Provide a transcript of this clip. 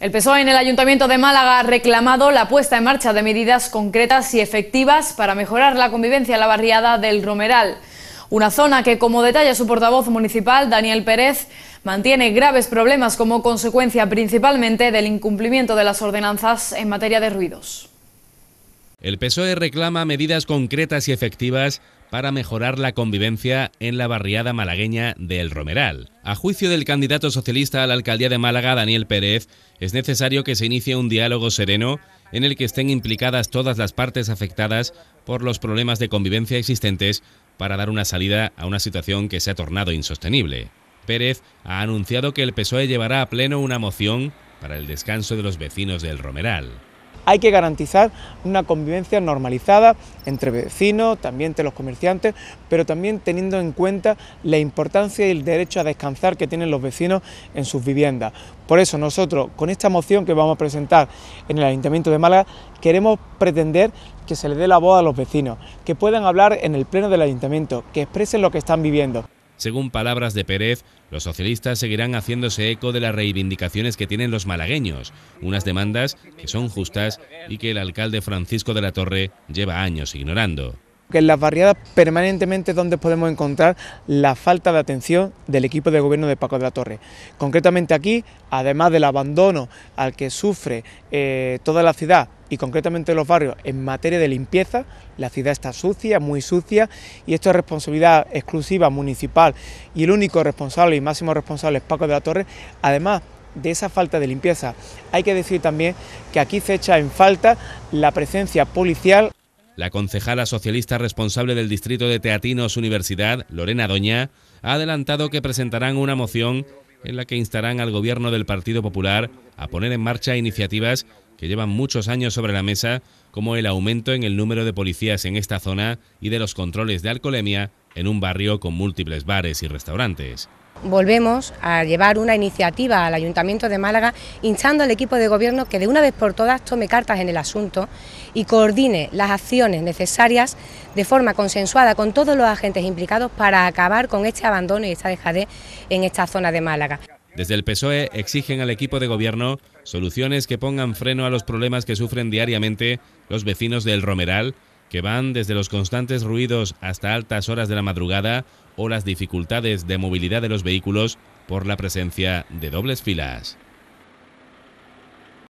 El PSOE en el Ayuntamiento de Málaga ha reclamado la puesta en marcha de medidas concretas y efectivas para mejorar la convivencia en la barriada del Romeral, una zona que, como detalla su portavoz municipal, Daniel Pérez, mantiene graves problemas como consecuencia principalmente del incumplimiento de las ordenanzas en materia de ruidos. El PSOE reclama medidas concretas y efectivas para mejorar la convivencia en la barriada malagueña de El Romeral. A juicio del candidato socialista a la alcaldía de Málaga, Daniel Pérez, es necesario que se inicie un diálogo sereno en el que estén implicadas todas las partes afectadas por los problemas de convivencia existentes para dar una salida a una situación que se ha tornado insostenible. Pérez ha anunciado que el PSOE llevará a pleno una moción para el descanso de los vecinos del Romeral. Hay que garantizar una convivencia normalizada entre vecinos, también entre los comerciantes, pero también teniendo en cuenta la importancia y el derecho a descansar que tienen los vecinos en sus viviendas. Por eso nosotros, con esta moción que vamos a presentar en el Ayuntamiento de Málaga, queremos pretender que se le dé la voz a los vecinos, que puedan hablar en el Pleno del Ayuntamiento, que expresen lo que están viviendo. Según palabras de Pérez, los socialistas seguirán haciéndose eco de las reivindicaciones que tienen los malagueños, unas demandas que son justas y que el alcalde Francisco de la Torre lleva años ignorando que en las barriadas permanentemente donde podemos encontrar la falta de atención del equipo de gobierno de Paco de la Torre. Concretamente aquí, además del abandono al que sufre eh, toda la ciudad y concretamente los barrios en materia de limpieza, la ciudad está sucia, muy sucia, y esto es responsabilidad exclusiva municipal y el único responsable y máximo responsable es Paco de la Torre, además de esa falta de limpieza. Hay que decir también que aquí se echa en falta la presencia policial la concejala socialista responsable del distrito de Teatinos Universidad, Lorena Doña, ha adelantado que presentarán una moción en la que instarán al gobierno del Partido Popular a poner en marcha iniciativas que llevan muchos años sobre la mesa, como el aumento en el número de policías en esta zona y de los controles de alcoholemia en un barrio con múltiples bares y restaurantes volvemos a llevar una iniciativa al Ayuntamiento de Málaga, hinchando al equipo de gobierno que de una vez por todas tome cartas en el asunto y coordine las acciones necesarias de forma consensuada con todos los agentes implicados para acabar con este abandono y esta dejadez en esta zona de Málaga. Desde el PSOE exigen al equipo de gobierno soluciones que pongan freno a los problemas que sufren diariamente los vecinos del Romeral que van desde los constantes ruidos hasta altas horas de la madrugada o las dificultades de movilidad de los vehículos por la presencia de dobles filas.